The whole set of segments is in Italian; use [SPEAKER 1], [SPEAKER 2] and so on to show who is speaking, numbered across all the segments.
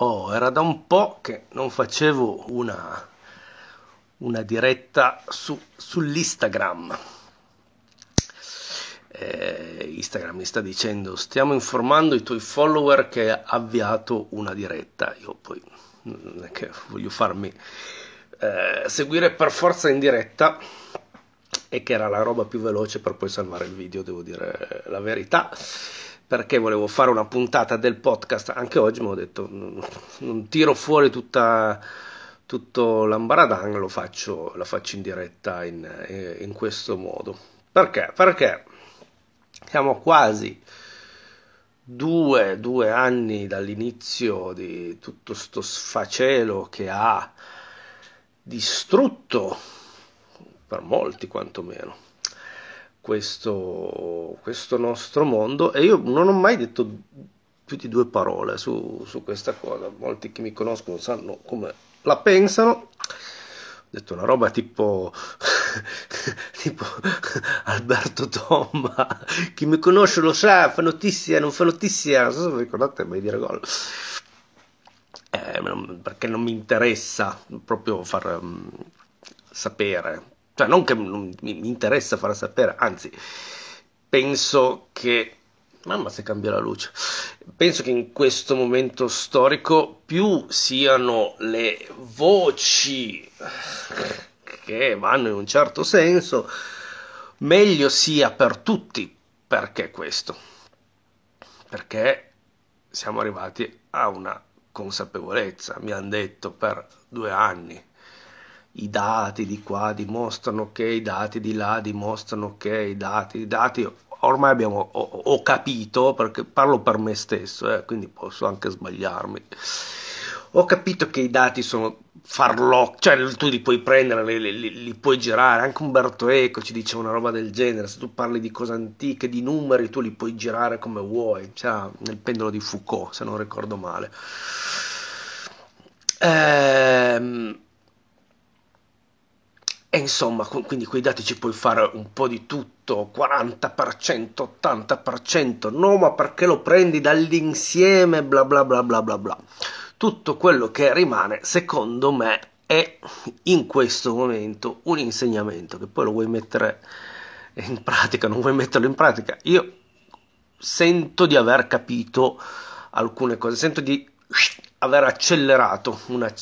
[SPEAKER 1] Oh, era da un po' che non facevo una, una diretta su, sull'Instagram. Eh, Instagram mi sta dicendo stiamo informando i tuoi follower che ha avviato una diretta. Io poi non è che voglio farmi eh, seguire per forza in diretta e che era la roba più veloce per poi salvare il video, devo dire la verità perché volevo fare una puntata del podcast anche oggi, ma ho detto mm, non tiro fuori tutta, tutto l'ambaradang, lo faccio, la faccio in diretta in, eh, in questo modo. Perché? Perché siamo quasi due, due anni dall'inizio di tutto sto sfacelo che ha distrutto, per molti quantomeno, questo, questo nostro mondo e io non ho mai detto più di due parole su, su questa cosa, molti che mi conoscono sanno come la pensano, ho detto una roba tipo, tipo Alberto Tomba, chi mi conosce lo sa, fa notizia, non fa notizia, non so se ricordate mai dire gol. Eh, perché non mi interessa proprio far um, sapere cioè, non che non mi, interessa far sapere, anzi, penso che. Mamma, se cambia la luce. Penso che in questo momento storico più siano le voci che vanno in un certo senso, meglio sia per tutti. Perché questo? Perché siamo arrivati a una consapevolezza, mi hanno detto per due anni i dati di qua dimostrano che, i dati di là dimostrano che, i dati, i dati, ormai abbiamo, ho, ho capito, perché parlo per me stesso, eh, quindi posso anche sbagliarmi, ho capito che i dati sono farlocchi, cioè tu li puoi prendere, li, li, li, puoi girare, anche Umberto Eco ci dice una roba del genere, se tu parli di cose antiche, di numeri, tu li puoi girare come vuoi, cioè, nel pendolo di Foucault, se non ricordo male. Ehm e insomma, con, quindi quei dati ci puoi fare un po' di tutto, 40%, 80%, no ma perché lo prendi dall'insieme, bla bla bla bla bla bla. Tutto quello che rimane, secondo me, è in questo momento un insegnamento che poi lo vuoi mettere in pratica, non vuoi metterlo in pratica. Io sento di aver capito alcune cose, sento di aver accelerato una,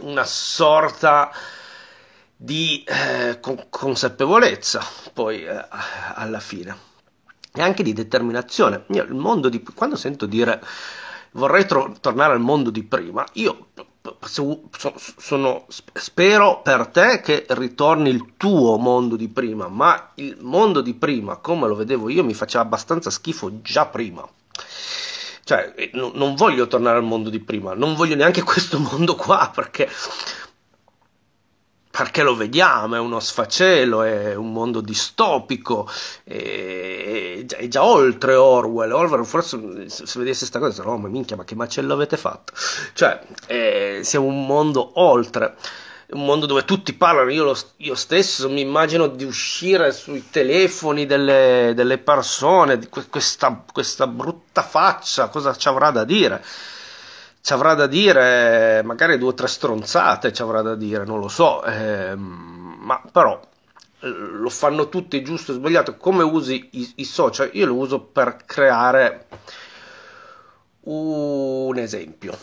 [SPEAKER 1] una sorta di eh, con- consapevolezza, poi eh, alla fine, e anche di determinazione. Io, il mondo di, quando sento dire vorrei tro- tornare al mondo di prima, io sono, sono, spero per te che ritorni il tuo mondo di prima, ma il mondo di prima, come lo vedevo io, mi faceva abbastanza schifo già prima. Cioè, eh, no, non voglio tornare al mondo di prima, non voglio neanche questo mondo qua, perché perché lo vediamo, è uno sfacelo, è un mondo distopico, è, è già oltre Orwell. Orwell forse se vedesse questa cosa, no, oh, ma minchia, ma che macello avete fatto? Cioè, eh, siamo un mondo oltre un mondo dove tutti parlano. Io, lo, io, stesso mi immagino di uscire sui telefoni delle, delle persone, di questa, questa brutta faccia, cosa ci avrà da dire ci avrà da dire, magari due o tre stronzate ci avrà da dire, non lo so, eh, ma però lo fanno tutti giusto e sbagliato. Come usi i, i social? Io lo uso per creare un esempio.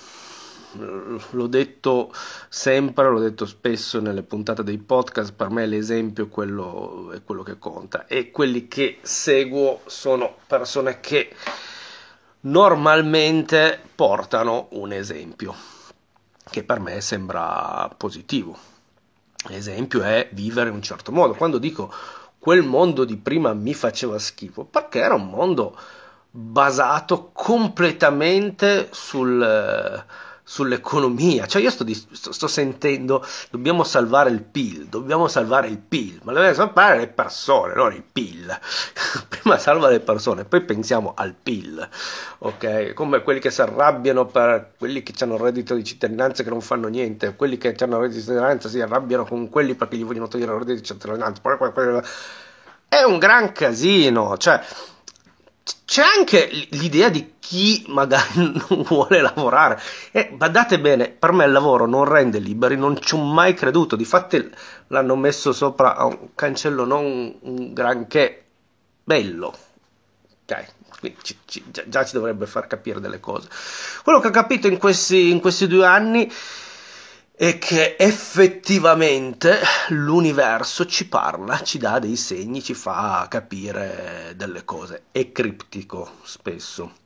[SPEAKER 1] L'ho detto sempre, l'ho detto spesso nelle puntate dei podcast, per me l'esempio è quello, è quello che conta e quelli che seguo sono persone che normalmente portano un esempio, che per me sembra positivo. L'esempio è vivere in un certo modo. Quando dico quel mondo di prima mi faceva schifo, perché era un mondo basato completamente sul sull'economia. Cioè io sto, sto, sto, sentendo, dobbiamo salvare il PIL, dobbiamo salvare il PIL, ma dobbiamo salvare le persone, non il PIL. Prima salva le persone, poi pensiamo al PIL, ok? Come quelli che si arrabbiano per quelli che hanno reddito di cittadinanza che non fanno niente, quelli che hanno reddito di cittadinanza si arrabbiano con quelli perché gli vogliono togliere il reddito di cittadinanza. È un gran casino, cioè c'è anche l'idea di chi magari non vuole lavorare. E badate bene, per me il lavoro non rende liberi, non ci ho mai creduto. Difatti l'hanno messo sopra a un cancello non un granché bello. Ok, quindi ci, ci, già, già, ci dovrebbe far capire delle cose. Quello che ho capito in questi, in questi due anni è che effettivamente l'universo ci parla, ci dà dei segni, ci fa capire delle cose. È criptico spesso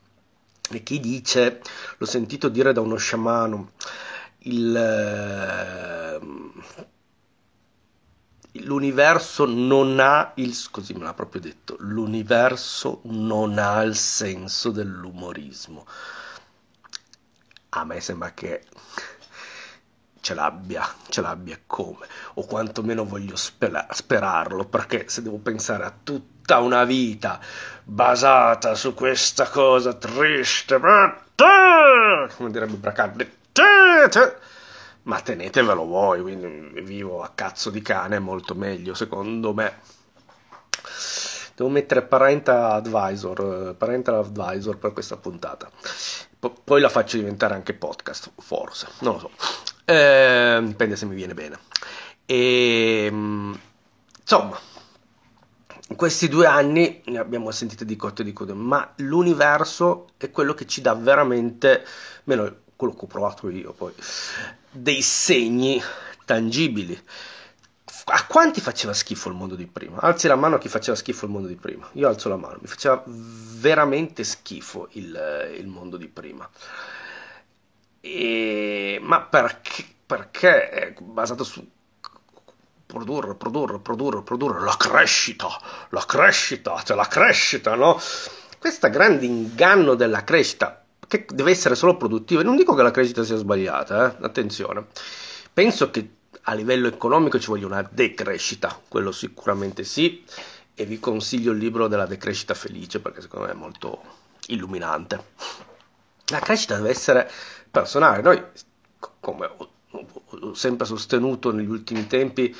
[SPEAKER 1] e chi dice, l'ho sentito dire da uno sciamano, il, ehm, l'universo non ha il così me l'ha proprio detto, l'universo non ha il senso dell'umorismo. A me sembra che ce l'abbia, ce l'abbia come, o quantomeno voglio sperarlo, perché se devo pensare a tutti tutta una vita basata su questa cosa triste, come direbbe Bracardi, ma tenetevelo voi, quindi vivo a cazzo di cane è molto meglio secondo me. Devo mettere parental advisor, parental advisor per questa puntata. P poi la faccio diventare anche podcast, forse, non lo so. Eh, dipende se mi viene bene. E, ehm, insomma, questi due anni ne abbiamo sentito di cotte di code, ma l'universo è quello che ci dà veramente, meno quello che ho provato io poi, dei segni tangibili. A quanti faceva schifo il mondo di prima? Alzi la mano a chi faceva schifo il mondo di prima. Io alzo la mano, mi faceva veramente schifo il, il mondo di prima. E, ma perché, perché è eh, basato su produrre, produrre, produrre, produrre, la crescita, la crescita, cioè la crescita, no? Questo grande inganno della crescita, che deve essere solo produttiva, non dico che la crescita sia sbagliata, eh? attenzione, penso che a livello economico ci voglia una decrescita, quello sicuramente sì, e vi consiglio il libro della decrescita felice perché secondo me è molto illuminante. La crescita deve essere personale, noi come ho sempre sostenuto negli ultimi tempi,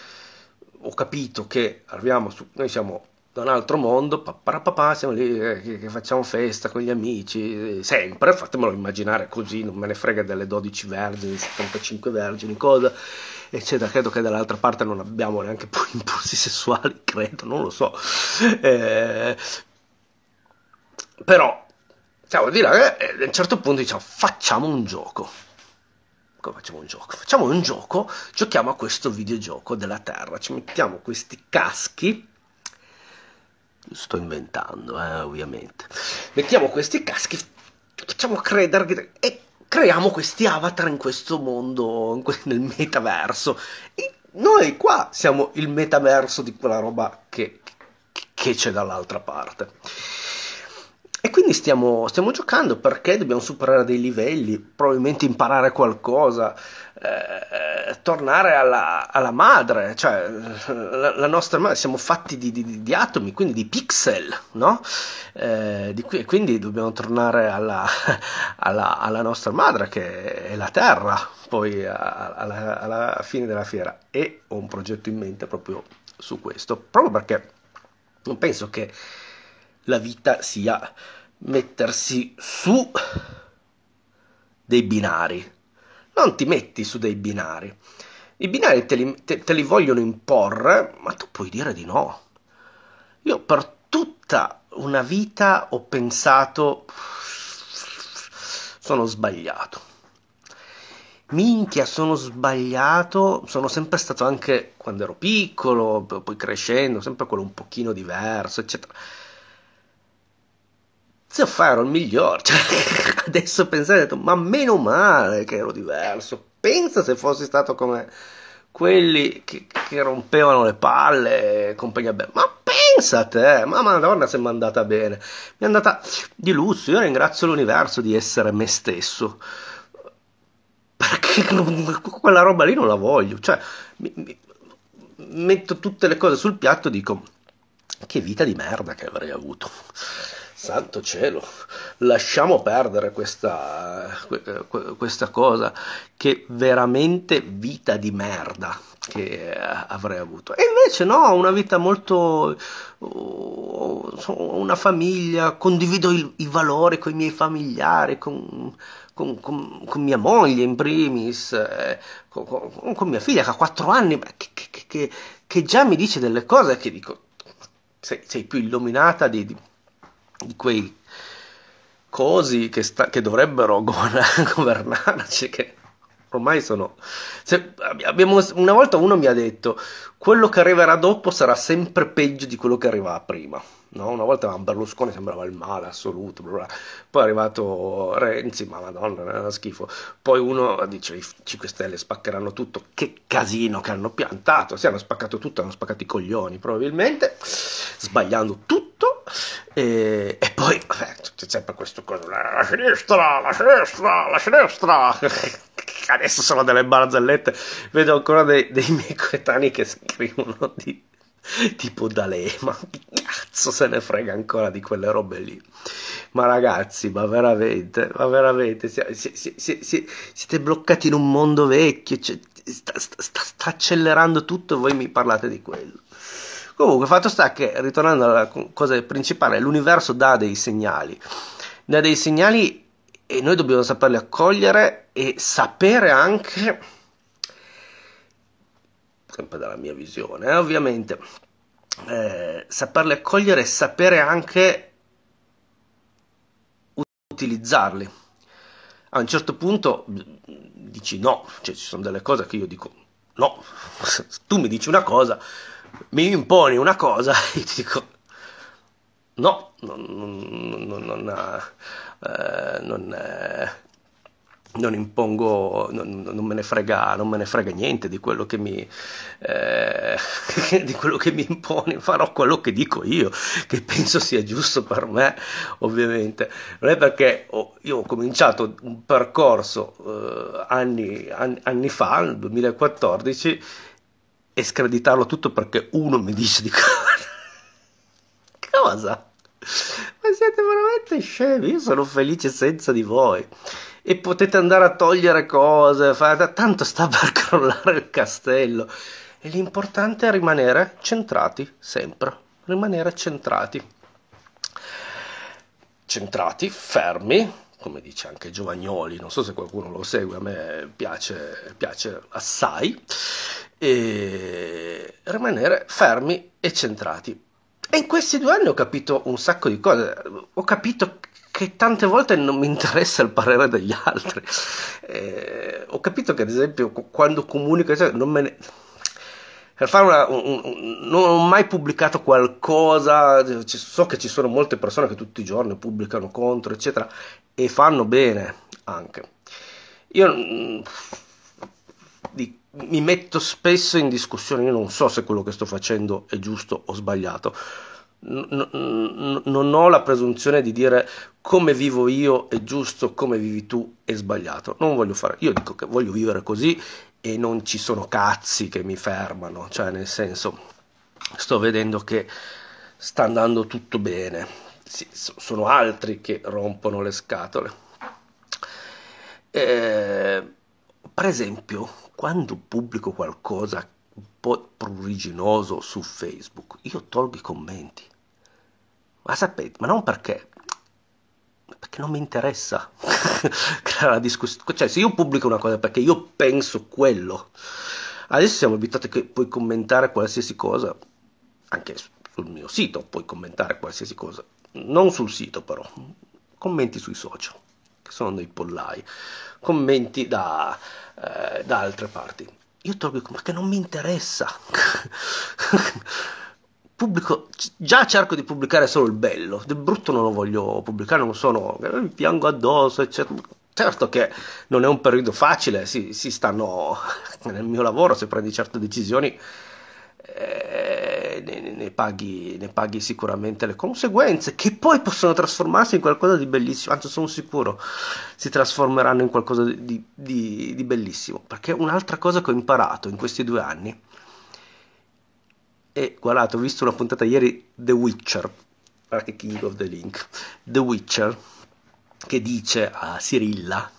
[SPEAKER 1] ho capito che arriviamo su, noi siamo da un altro mondo, papà, siamo lì eh, che facciamo festa con gli amici, eh, sempre, fatemelo immaginare così, non me ne frega delle 12 vergini, 75 vergini, cosa, eccetera, credo che dall'altra parte non abbiamo neanche poi impulsi sessuali, credo, non lo so, eh, però, siamo di là, eh, e a un certo punto diciamo, facciamo un gioco, gioco, facciamo un gioco, facciamo un gioco, giochiamo a questo videogioco della Terra, ci mettiamo questi caschi, sto inventando eh, ovviamente, mettiamo questi caschi, facciamo credere e creiamo questi avatar in questo mondo, nel metaverso. E noi qua siamo il metaverso di quella roba che, che c'è dall'altra parte. E quindi stiamo, stiamo, giocando perché dobbiamo superare dei livelli, probabilmente imparare qualcosa, eh, tornare alla, alla, madre, cioè la, la, nostra madre, siamo fatti di, di, di atomi, quindi di pixel, no? Eh, di qui, quindi dobbiamo tornare alla, alla, alla, nostra madre che è la terra, poi alla, alla fine della fiera. E ho un progetto in mente proprio su questo, proprio perché non penso che la vita sia mettersi su dei binari. Non ti metti su dei binari. I binari te li, te, te li vogliono imporre, ma tu puoi dire di no. Io per tutta una vita ho pensato sono sbagliato. Minchia, sono sbagliato, sono sempre stato anche quando ero piccolo, poi crescendo, sempre quello un pochino diverso, eccetera zio ero il miglior. Cioè, adesso pensate, ma meno male che ero diverso. Pensa se fossi stato come quelli che, che rompevano le palle e compagnia bella. Ma pensa a te, ma madonna se mi è andata bene. Mi è andata di lusso, io ringrazio l'universo di essere me stesso. Perché quella roba lì non la voglio. Cioè, mi, mi, metto tutte le cose sul piatto e dico che vita di merda che avrei avuto santo cielo, lasciamo perdere questa, questa cosa, che veramente vita di merda che eh, avrei avuto. E invece no, una vita molto... Oh, una famiglia, condivido i, i valori con i miei familiari, con, con, con, con mia moglie in primis, eh, con, mia figlia che ha 4 anni, che, che, che, che, già mi dice delle cose che dico, sei, sei più illuminata di, di di quei cosi che, sta, che dovrebbero governarci, che ormai sono... Se, abbiamo, una volta uno mi ha detto, quello che arriverà dopo sarà sempre peggio di quello che arrivava prima no? una volta Berlusconi sembrava il male assoluto, bla bla. poi è arrivato Renzi, ma madonna, era schifo, poi uno dice i 5 Stelle spaccheranno tutto, che casino che hanno piantato, si hanno spaccato tutto, hanno spaccato i coglioni probabilmente, sbagliando tutto, e, e poi vabbè, c'è sempre questo coso, la sinistra, la sinistra, la sinistra, adesso sono delle barzellette, vedo ancora dei, dei miei coetanei che scrivono di tipo D'Alema, chi cazzo se ne frega ancora di quelle robe lì. Ma ragazzi, ma veramente, ma veramente, si, si, si, siete bloccati in un mondo vecchio, cioè, sta, sta, sta, accelerando tutto e voi mi parlate di quello. Comunque, fatto sta che, ritornando alla cosa principale, l'universo dà dei segnali, dà dei segnali e noi dobbiamo saperli accogliere e sapere anche sempre dalla mia visione, eh, ovviamente, eh, saperli accogliere e sapere anche utilizzarli. A un certo punto mm, dici no, cioè ci sono delle cose che io dico no, tu mi dici una cosa, mi imponi una cosa e ti dico no, non, non, non, non eh, eh non impongo, non, non, me frega, non, me ne frega, niente di quello, mi, eh, di quello che mi, impone, farò quello che dico io, che penso sia giusto per me, ovviamente. Non è perché ho, io ho cominciato un percorso eh, anni, an, anni fa, nel 2014, e screditarlo tutto perché uno mi dice di cosa. cosa? Ma siete veramente scemi, io sono felice senza di voi e potete andare a togliere cose, fare... tanto sta per crollare il castello. E l'importante è rimanere centrati, sempre, rimanere centrati. Centrati, fermi, come dice anche Giovagnoli, non so se qualcuno lo segue, a me piace, piace assai, e rimanere fermi e centrati e in questi due anni ho capito un sacco di cose, ho capito che tante volte non mi interessa il parere degli altri. Eh, ho capito che ad esempio quando comunico cioè, non me ne per fare una, un, un, non ho mai pubblicato qualcosa, ci, so che ci sono molte persone che tutti i giorni pubblicano contro, eccetera, e fanno bene anche. Io mm, mi metto spesso in discussione, io non so se quello che sto facendo è giusto o sbagliato. N- n- non ho la presunzione di dire come vivo io è giusto, come vivi tu è sbagliato. Non voglio fare, io dico che voglio vivere così e non ci sono cazzi che mi fermano, cioè nel senso sto vedendo che sta andando tutto bene, sì, sono altri che rompono le scatole. Eh, per esempio, quando pubblico qualcosa un po' pruriginoso su Facebook, io tolgo i commenti. Ma sapete, ma non perché perché non mi interessa creare la discussione. Cioè, se io pubblico una cosa perché io penso quello, adesso siamo abituati che puoi commentare qualsiasi cosa, anche sul mio sito puoi commentare qualsiasi cosa, non sul sito però, commenti sui social sono dei pollai, commenti da, eh, da altre parti. Io ma che non mi interessa. Pubblico, già cerco di pubblicare solo il bello, del brutto non lo voglio pubblicare, non sono, eh, mi piango addosso, eccetera. Certo che non è un periodo facile, si, si stanno nel mio lavoro, se prendi certe decisioni eh, ne, ne, paghi, ne, paghi, sicuramente le conseguenze, che poi possono trasformarsi in qualcosa di bellissimo, anzi sono sicuro si trasformeranno in qualcosa di, di, di bellissimo, perché un'altra cosa che ho imparato in questi due anni, e guardate, ho visto una puntata ieri, The Witcher, guardate King of the Link, The Witcher, che dice a Sirilla,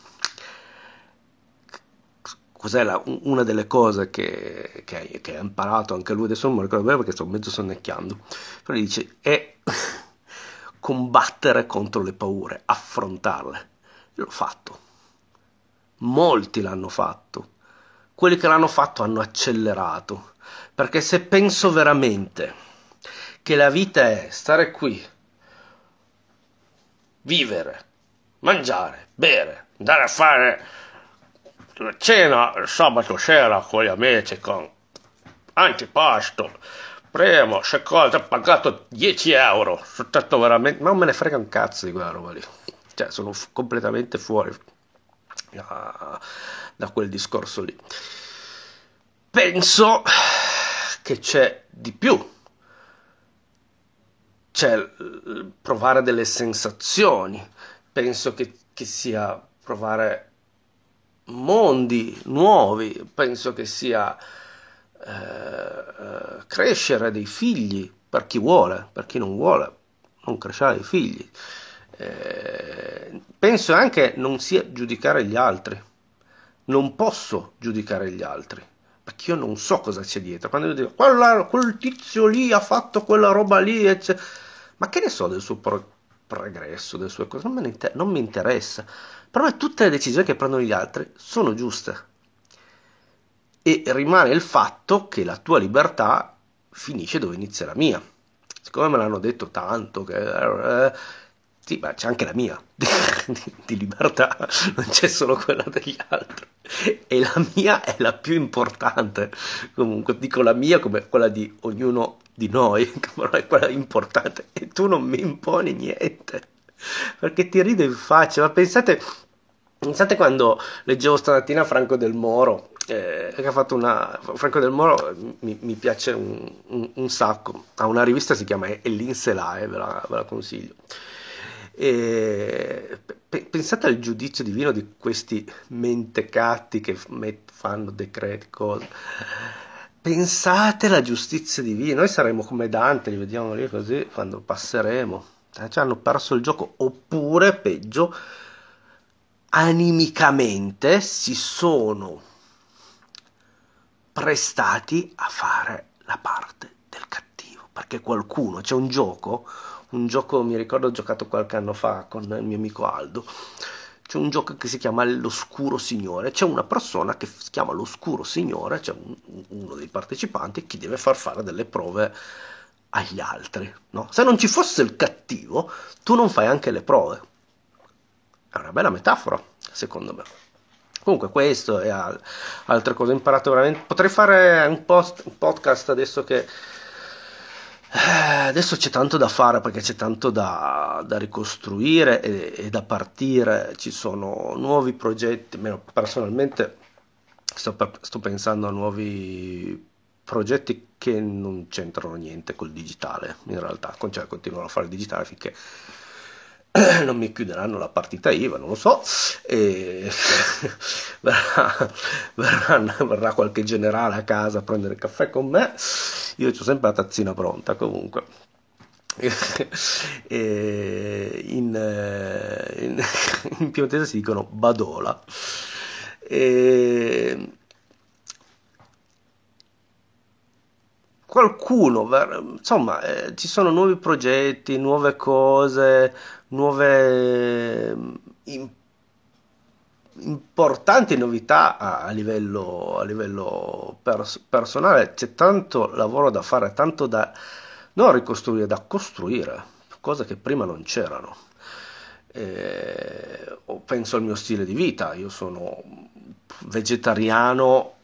[SPEAKER 1] cos'è la, una delle cose che, che, che, ha imparato anche lui, adesso non mi ricordo bene perché sto mezzo sonnecchiando, però dice è combattere contro le paure, affrontarle. l'ho fatto, molti l'hanno fatto, quelli che l'hanno fatto hanno accelerato, perché se penso veramente che la vita è stare qui, vivere, mangiare, bere, andare a fare la cena il sabato sera con gli amici con antipasto, primo, secondo, ho pagato 10 euro. Sono stato veramente. Non me ne frega un cazzo di quella roba lì. Cioè, sono f- completamente fuori da, da quel discorso lì. Penso che c'è di più. C'è l- provare delle sensazioni. Penso che, che sia provare mondi nuovi, penso che sia eh, eh, crescere dei figli per chi vuole, per chi non vuole, non crescere dei figli. Eh, penso anche non sia giudicare gli altri, non posso giudicare gli altri perché io non so cosa c'è dietro. Quando io dico quella, quel tizio lì ha fatto quella roba lì, eccetera. ma che ne so del suo pro- progresso, delle sue cose, non, inter- non mi interessa però tutte le decisioni che prendono gli altri sono giuste. E rimane il fatto che la tua libertà finisce dove inizia la mia. Siccome me l'hanno detto tanto, che, eh, sì, ma c'è anche la mia di libertà, non c'è solo quella degli altri. E la mia è la più importante. Comunque dico la mia come quella di ognuno di noi, però è quella importante. E tu non mi imponi niente perché ti rido in faccia. Ma pensate, pensate quando leggevo stamattina Franco Del Moro, eh, che ha fatto una. Franco Del Moro eh, mi, mi piace un, un, un, sacco. Ha una rivista si chiama Ellinselae, ve, ve la consiglio. E, pe, pensate al giudizio divino di questi mentecatti che fanno decreti, cose. Pensate alla giustizia divina. Noi saremo come Dante, li vediamo lì così quando passeremo eh, cioè, hanno perso il gioco oppure peggio animicamente si sono prestati a fare la parte del cattivo perché qualcuno c'è un gioco un gioco mi ricordo ho giocato qualche anno fa con il mio amico Aldo c'è un gioco che si chiama L'oscuro signore, c'è una persona che si chiama l'oscuro signore, c'è un, uno dei partecipanti che deve far fare delle prove agli altri, no? Se non ci fosse il cattivo cattivo, tu non fai anche le prove. È una bella metafora, secondo me. Comunque questo e al- altre cose imparate veramente. Potrei fare un, post- un podcast adesso che... Eh, adesso c'è tanto da fare perché c'è tanto da, da ricostruire e, e, da partire, ci sono nuovi progetti, personalmente sto, sto pensando a nuovi progetti che non c'entrano niente col digitale, in realtà, cioè continuano a fare il digitale finché non mi chiuderanno la partita IVA, non lo so, e verrà, verrà, verrà, qualche generale a casa a prendere il caffè con me, io ho sempre la tazzina pronta comunque. e in, eh, in, in piemontese si dicono badola. E, qualcuno, insomma, eh, ci sono nuovi progetti, nuove cose, nuove mm, in, importanti novità a, a livello, a livello pers- personale, c'è tanto lavoro da fare, tanto da non ricostruire, da costruire, cose che prima non c'erano. Eh, penso al mio stile di vita, io sono vegetariano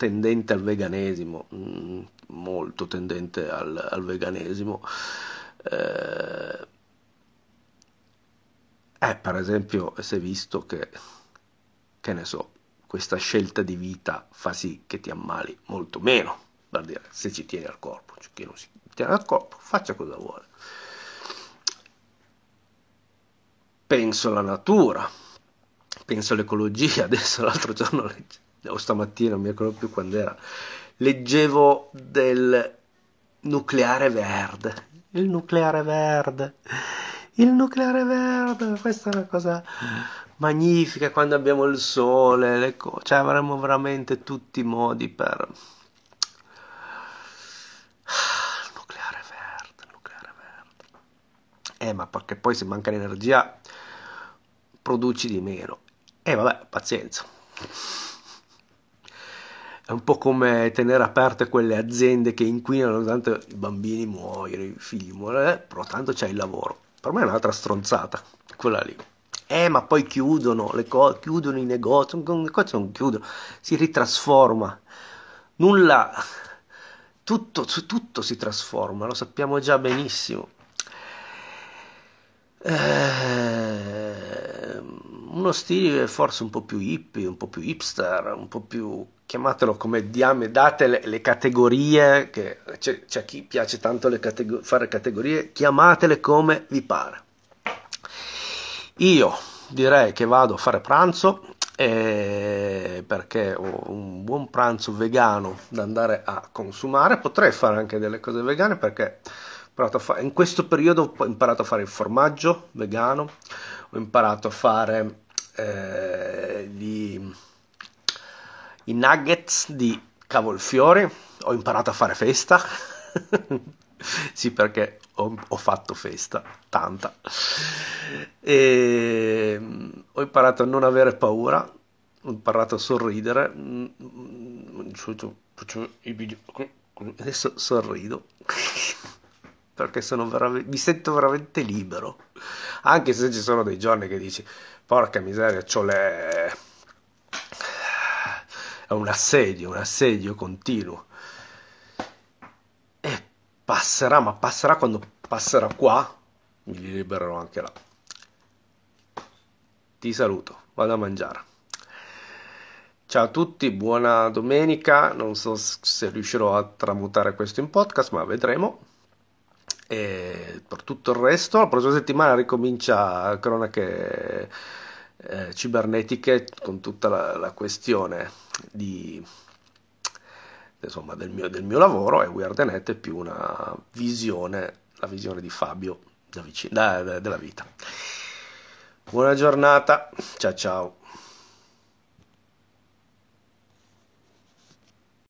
[SPEAKER 1] tendente al veganesimo, mm, molto tendente al, al veganesimo. Eh, eh, per esempio, si è visto che, che ne so, questa scelta di vita fa sì che ti ammali molto meno, per dire, se ci tieni al corpo, cioè chi non si tiene al corpo faccia cosa vuole. Penso alla natura, penso all'ecologia, adesso l'altro giorno leggevo o stamattina, non mi ricordo più quando era, leggevo del nucleare verde. Il nucleare verde. Il nucleare verde, questa è una cosa magnifica quando abbiamo il sole, co- cioè avremmo veramente tutti i modi per... Il nucleare verde, il Eh, ma perché poi se manca l'energia produci di meno. E eh, vabbè, pazienza. È un po' come tenere aperte quelle aziende che inquinano, tanto i bambini muoiono, i figli muoiono, eh, però tanto c'è il lavoro. Per me è un'altra stronzata, quella lì. Eh, ma poi chiudono le cose, chiudono i negozi, le cose non chiudono, si ritrasforma. Nulla, tutto, tutto si trasforma, lo sappiamo già benissimo. Eh, uno stile forse un po' più hippie, un po' più hipster, un po' più chiamatelo come diame, date le, le categorie, che c'è, c'è, chi piace tanto categor- fare categorie, chiamatele come vi pare. Io direi che vado a fare pranzo eh, perché ho un buon pranzo vegano da andare a consumare, potrei fare anche delle cose vegane perché in questo periodo ho imparato a fare il formaggio vegano, ho imparato a fare eh, di i nuggets di cavolfiore, ho imparato a fare festa, sì perché ho, ho, fatto festa, tanta, e, ehm, ho imparato a non avere paura, ho imparato a sorridere, mm, mm, adesso sorrido perché mi sento veramente libero anche se ci sono dei giorni che dici porca miseria ho le è un assedio, un assedio continuo. E passerà, ma passerà quando passerà qua, mi libererò anche là. Ti saluto, vado a mangiare. Ciao a tutti, buona domenica. Non so se riuscirò a tramutare questo in podcast, ma vedremo. E per tutto il resto, la prossima settimana ricomincia cronache eh, cibernetiche con tutta la, la questione di, insomma, del, mio, del, mio, lavoro e WeirdNet è più una visione, la visione di Fabio da vicino, da, da, della vita. Buona giornata, ciao ciao.